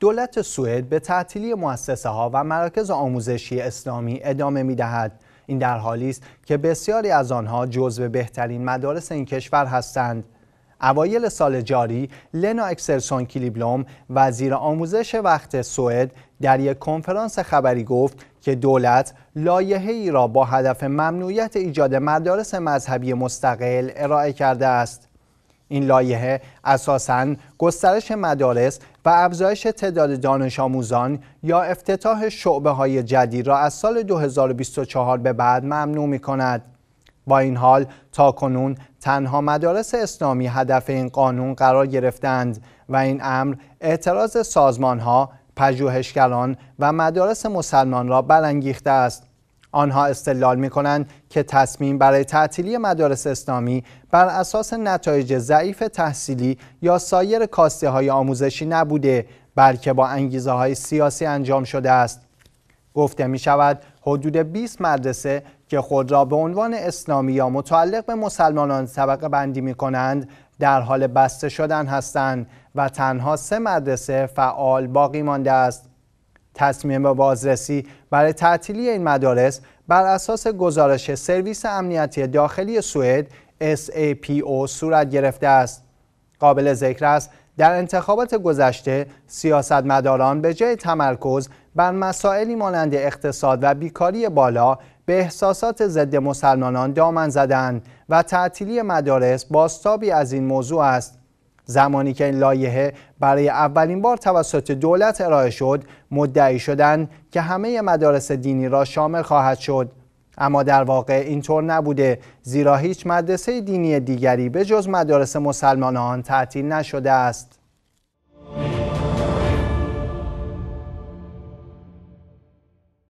دولت سوئد به تعطیلی مؤسسه ها و مراکز آموزشی اسلامی ادامه می دهد. این در حالی است که بسیاری از آنها جزو بهترین مدارس این کشور هستند. اوایل سال جاری لنا اکسلسون کلیبلوم وزیر آموزش وقت سوئد در یک کنفرانس خبری گفت که دولت لایحه ای را با هدف ممنوعیت ایجاد مدارس مذهبی مستقل ارائه کرده است این لایحه اساساً گسترش مدارس و افزایش تعداد دانش آموزان یا افتتاح شعبه های جدید را از سال 2024 به بعد ممنوع می کند. با این حال تا کنون تنها مدارس اسلامی هدف این قانون قرار گرفتند و این امر اعتراض سازمان ها، پژوهشگران و مدارس مسلمان را برانگیخته است. آنها استدلال می کنند که تصمیم برای تعطیلی مدارس اسلامی بر اساس نتایج ضعیف تحصیلی یا سایر کاسته های آموزشی نبوده بلکه با انگیزه های سیاسی انجام شده است گفته می شود حدود 20 مدرسه که خود را به عنوان اسلامی یا متعلق به مسلمانان طبقه بندی می کنند در حال بسته شدن هستند و تنها سه مدرسه فعال باقی مانده است تصمیم به بازرسی برای تعطیلی این مدارس بر اساس گزارش سرویس امنیتی داخلی سوئد SAPO صورت گرفته است. قابل ذکر است در انتخابات گذشته سیاستمداران به جای تمرکز بر مسائلی مانند اقتصاد و بیکاری بالا به احساسات ضد مسلمانان دامن زدند و تعطیلی مدارس باستابی از این موضوع است زمانی که این لایحه برای اولین بار توسط دولت ارائه شد مدعی شدند که همه مدارس دینی را شامل خواهد شد اما در واقع اینطور نبوده زیرا هیچ مدرسه دینی دیگری به جز مدارس مسلمانان تعطیل نشده است